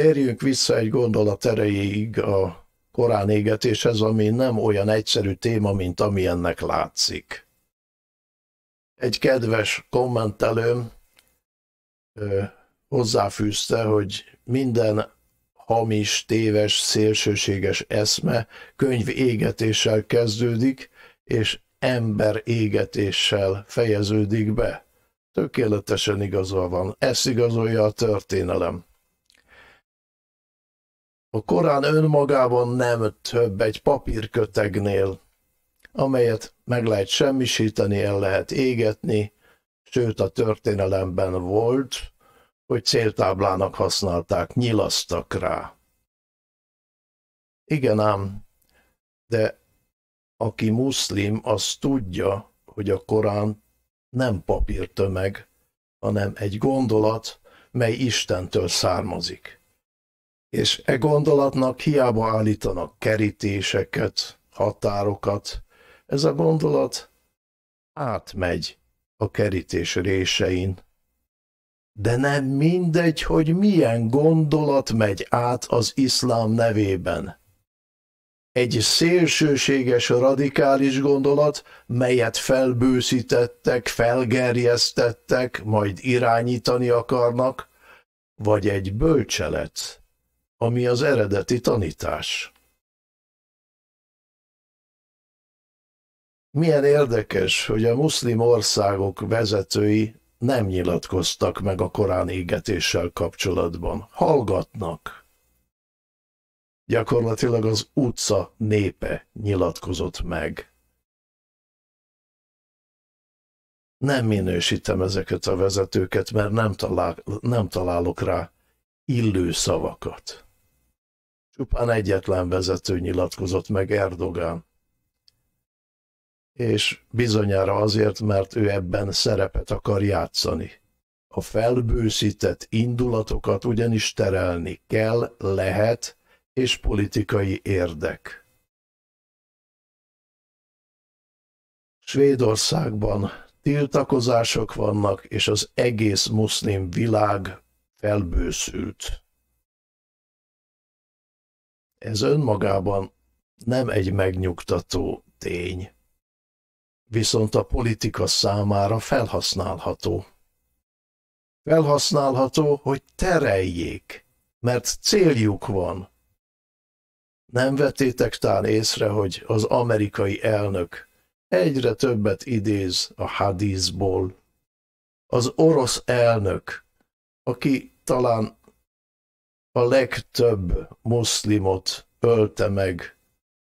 Térjünk vissza egy gondolat erejéig a korán égetéshez, ami nem olyan egyszerű téma, mint ami ennek látszik. Egy kedves kommentelőm ö, hozzáfűzte, hogy minden hamis, téves, szélsőséges eszme könyv égetéssel kezdődik, és ember égetéssel fejeződik be. Tökéletesen igaza van, ezt igazolja a történelem. A Korán önmagában nem több egy papírkötegnél, amelyet meg lehet semmisíteni, el lehet égetni, sőt a történelemben volt, hogy céltáblának használták, nyilasztak rá. Igen ám, de aki muszlim, az tudja, hogy a Korán nem papírtömeg, hanem egy gondolat, mely Istentől származik. És e gondolatnak hiába állítanak kerítéseket, határokat, ez a gondolat átmegy a kerítés résein. De nem mindegy, hogy milyen gondolat megy át az iszlám nevében. Egy szélsőséges, radikális gondolat, melyet felbőszítettek, felgerjesztettek, majd irányítani akarnak, vagy egy bölcselet, ami az eredeti tanítás. Milyen érdekes, hogy a muszlim országok vezetői nem nyilatkoztak meg a Korán égetéssel kapcsolatban. Hallgatnak. Gyakorlatilag az utca népe nyilatkozott meg. Nem minősítem ezeket a vezetőket, mert nem, talál, nem találok rá illő szavakat. Csupán egyetlen vezető nyilatkozott meg Erdogán. És bizonyára azért, mert ő ebben szerepet akar játszani. A felbőszített indulatokat ugyanis terelni kell, lehet, és politikai érdek. Svédországban tiltakozások vannak, és az egész muszlim világ felbőszült ez önmagában nem egy megnyugtató tény, viszont a politika számára felhasználható. Felhasználható, hogy tereljék, mert céljuk van. Nem vetétek tán észre, hogy az amerikai elnök egyre többet idéz a hadízból. Az orosz elnök, aki talán a legtöbb muszlimot ölte meg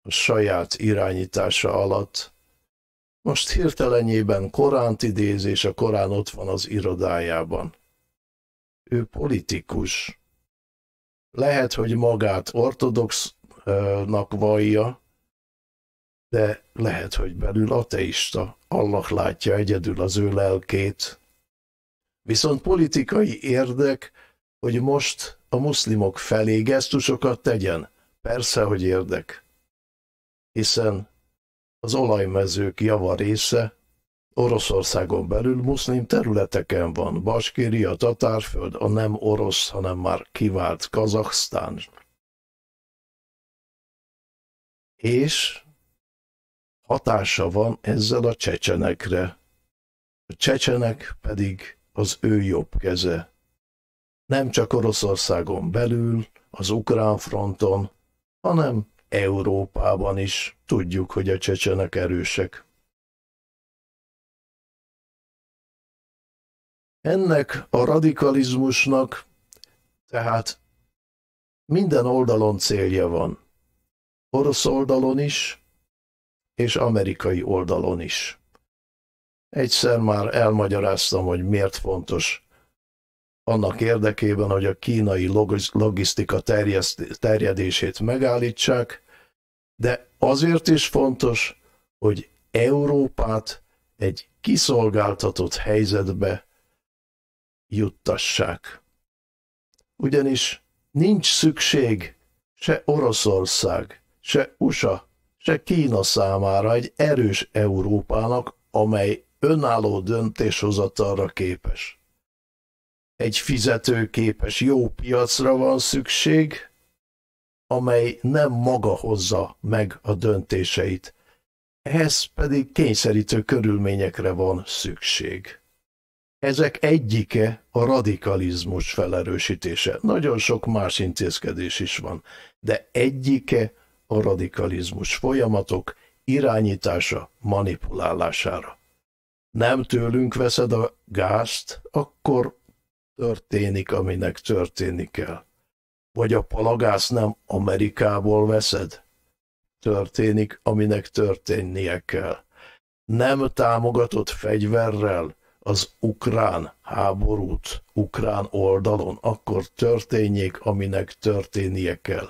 a saját irányítása alatt. Most hirtelenjében Koránt idéz, és a Korán ott van az irodájában. Ő politikus. Lehet, hogy magát ortodoxnak vallja, de lehet, hogy belül ateista. Allah látja egyedül az ő lelkét. Viszont politikai érdek hogy most a muszlimok felé gesztusokat tegyen. Persze, hogy érdek. Hiszen az olajmezők java része Oroszországon belül muszlim területeken van. a Tatárföld, a nem orosz, hanem már kivált Kazaksztán. És hatása van ezzel a csecsenekre. A csecsenek pedig az ő jobb keze nem csak Oroszországon belül, az ukrán fronton, hanem Európában is tudjuk, hogy a csecsenek erősek. Ennek a radikalizmusnak tehát minden oldalon célja van. Orosz oldalon is, és amerikai oldalon is. Egyszer már elmagyaráztam, hogy miért fontos annak érdekében, hogy a kínai logisztika terjeszt, terjedését megállítsák, de azért is fontos, hogy Európát egy kiszolgáltatott helyzetbe juttassák. Ugyanis nincs szükség se Oroszország, se USA, se Kína számára egy erős Európának, amely önálló döntéshozatalra képes egy fizetőképes jó piacra van szükség, amely nem maga hozza meg a döntéseit. Ehhez pedig kényszerítő körülményekre van szükség. Ezek egyike a radikalizmus felerősítése. Nagyon sok más intézkedés is van, de egyike a radikalizmus folyamatok irányítása, manipulálására. Nem tőlünk veszed a gázt, akkor történik, aminek történni kell. Vagy a palagász nem Amerikából veszed? Történik, aminek történnie kell. Nem támogatott fegyverrel az ukrán háborút ukrán oldalon, akkor történjék, aminek történnie kell.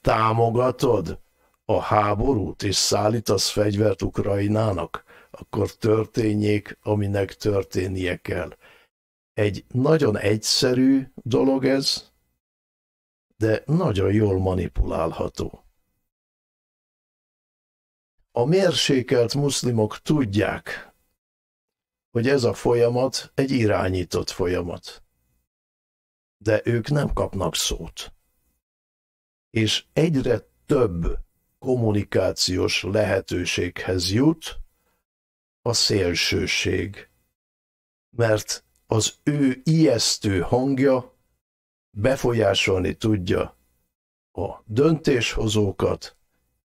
Támogatod a háborút és szállítasz fegyvert Ukrajnának, akkor történjék, aminek történnie kell egy nagyon egyszerű dolog ez, de nagyon jól manipulálható. A mérsékelt muszlimok tudják, hogy ez a folyamat egy irányított folyamat, de ők nem kapnak szót. És egyre több kommunikációs lehetőséghez jut a szélsőség, mert az ő ijesztő hangja befolyásolni tudja a döntéshozókat,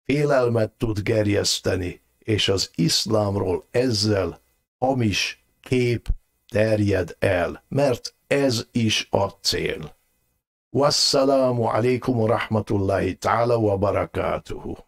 félelmet tud gerjeszteni, és az iszlámról ezzel hamis kép terjed el, mert ez is a cél. Wassalamu alaikum wa rahmatullahi ta'ala wa barakatuhu.